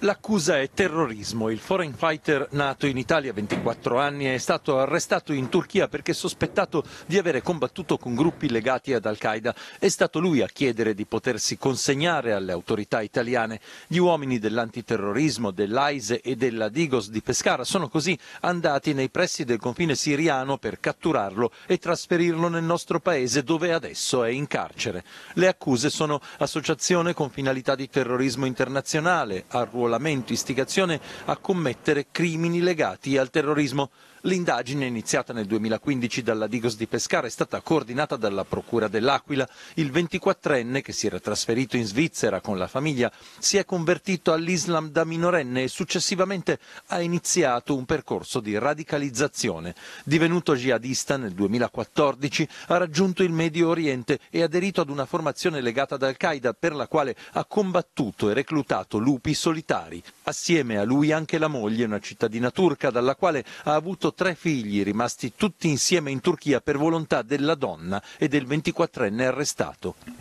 L'accusa è terrorismo. Il foreign fighter nato in Italia, 24 anni, è stato arrestato in Turchia perché sospettato di avere combattuto con gruppi legati ad Al-Qaeda. È stato lui a chiedere di potersi consegnare alle autorità italiane. Gli uomini dell'antiterrorismo, dell'AISE e della Digos di Pescara sono così andati nei pressi del confine siriano per catturarlo e trasferirlo nel nostro paese dove adesso è in carcere. Le accuse sono associazione con finalità di terrorismo internazionale, arruolo istigazione a commettere crimini legati al terrorismo. L'indagine, iniziata nel 2015 dalla Digos di Pescara, è stata coordinata dalla Procura dell'Aquila. Il 24enne, che si era trasferito in Svizzera con la famiglia, si è convertito all'Islam da minorenne e successivamente ha iniziato un percorso di radicalizzazione. Divenuto jihadista nel 2014, ha raggiunto il Medio Oriente e aderito ad una formazione legata ad Al-Qaeda per la quale ha combattuto e reclutato lupi solitari. Assieme a lui anche la moglie, una cittadina turca, dalla quale ha avuto tre figli rimasti tutti insieme in Turchia per volontà della donna e del 24enne arrestato.